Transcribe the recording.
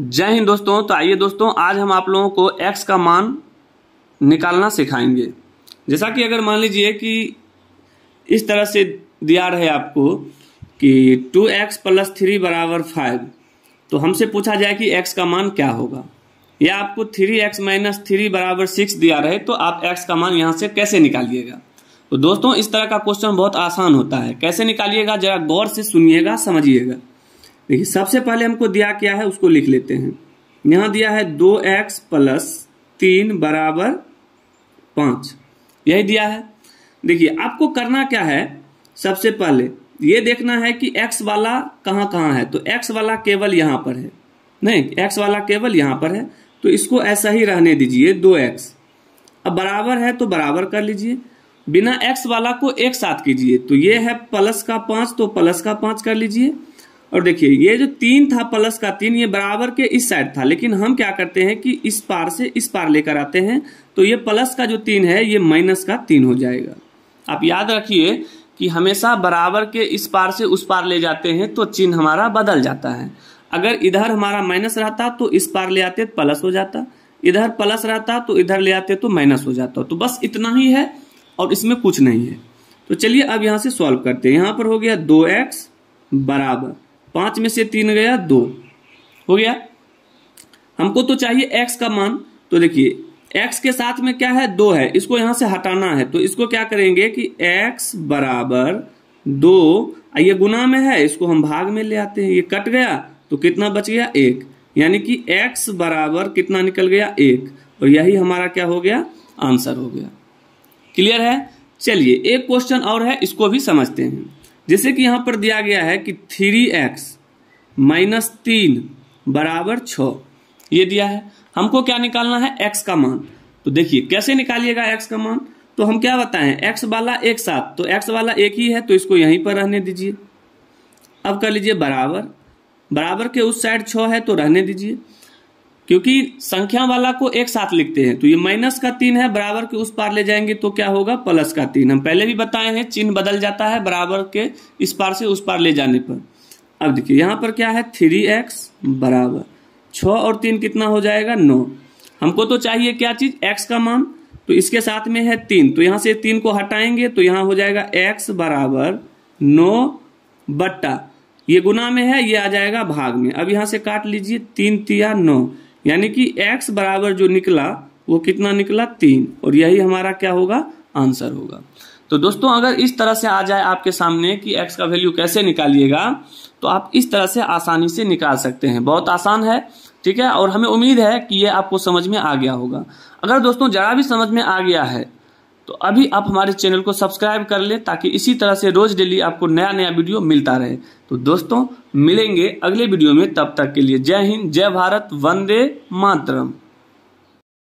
जय हिंद दोस्तों तो आइए दोस्तों आज हम आप लोगों को x का मान निकालना सिखाएंगे जैसा कि अगर मान लीजिए कि इस तरह से दिया रहे आपको कि 2x एक्स प्लस थ्री बराबर फाइव तो हमसे पूछा जाए कि x का मान क्या होगा या आपको 3x एक्स माइनस थ्री बराबर सिक्स दिया रहे तो आप x का मान यहाँ से कैसे निकालिएगा तो दोस्तों इस तरह का क्वेश्चन बहुत आसान होता है कैसे निकालिएगा जरा गौर से सुनिएगा समझिएगा देखिए सबसे पहले हमको दिया क्या है उसको लिख लेते हैं यहां दिया है दो एक्स प्लस तीन बराबर पांच यही दिया है देखिए आपको करना क्या है सबसे पहले ये देखना है कि x वाला कहां कहां है तो x वाला केवल यहां पर है नहीं x वाला केवल यहां पर है तो इसको ऐसा ही रहने दीजिए दो एक्स अब बराबर है तो बराबर कर लीजिए बिना x वाला को एक साथ कीजिए तो ये है प्लस का पांच तो प्लस का पांच कर लीजिए और देखिए ये जो तीन था प्लस का तीन ये बराबर के इस साइड था लेकिन हम क्या करते हैं कि इस पार से इस पार लेकर आते हैं तो ये प्लस का जो तीन है ये माइनस का तीन हो जाएगा आप याद रखिए कि हमेशा बराबर के इस पार से उस पार ले जाते हैं तो चिन्ह हमारा बदल जाता है अगर इधर हमारा माइनस रहता तो इस पार ले आते तो प्लस हो जाता इधर प्लस रहता तो इधर ले आते तो माइनस हो जाता तो बस इतना ही है और इसमें कुछ नहीं है तो चलिए अब यहाँ से सॉल्व करते हैं यहाँ पर हो गया दो एक्स बराबर पांच में से तीन गया दो हो गया हमको तो चाहिए एक्स का मान तो देखिए एक्स के साथ में क्या है दो है इसको यहां से हटाना है तो इसको क्या करेंगे कि एक्स बराबर दो ये गुना में है इसको हम भाग में ले आते हैं ये कट गया तो कितना बच गया एक यानी कि एक्स बराबर कितना निकल गया एक और यही हमारा क्या हो गया आंसर हो गया क्लियर है चलिए एक क्वेश्चन और है इसको भी समझते हैं जैसे कि यहाँ पर दिया गया है कि थ्री एक्स माइनस तीन बराबर छ ये दिया है हमको क्या निकालना है एक्स का मान तो देखिए कैसे निकालिएगा एक्स का मान तो हम क्या बताएं एक्स वाला एक साथ तो एक्स वाला एक ही है तो इसको यहीं पर रहने दीजिए अब कर लीजिए बराबर बराबर के उस साइड छ है तो रहने दीजिए क्योंकि संख्या वाला को एक साथ लिखते हैं तो ये माइनस का तीन है बराबर के उस पार ले जाएंगे तो क्या होगा प्लस का तीन हम पहले भी बताए हैं चिन्ह बदल जाता है बराबर के इस पार से उस पार ले जाने पर अब देखिए यहाँ पर क्या है थ्री एक्स बराबर छ और तीन कितना हो जाएगा नौ हमको तो चाहिए क्या चीज एक्स का मान तो इसके साथ में है तीन तो यहाँ से तीन को हटाएंगे तो यहाँ हो जाएगा एक्स बराबर नौ बट्टा ये गुना में है ये आ जाएगा भाग में अब यहाँ से काट लीजिए तीन तिया नौ यानी कि x बराबर जो निकला वो कितना निकला तीन और यही हमारा क्या होगा आंसर होगा तो दोस्तों अगर इस तरह से आ जाए आपके सामने कि x का वैल्यू कैसे निकालिएगा तो आप इस तरह से आसानी से निकाल सकते हैं बहुत आसान है ठीक है और हमें उम्मीद है कि ये आपको समझ में आ गया होगा अगर दोस्तों जरा भी समझ में आ गया है तो अभी आप हमारे चैनल को सब्सक्राइब कर लें ताकि इसी तरह से रोज डेली आपको नया नया वीडियो मिलता रहे तो दोस्तों मिलेंगे अगले वीडियो में तब तक के लिए जय हिंद जय भारत वंदे मातरम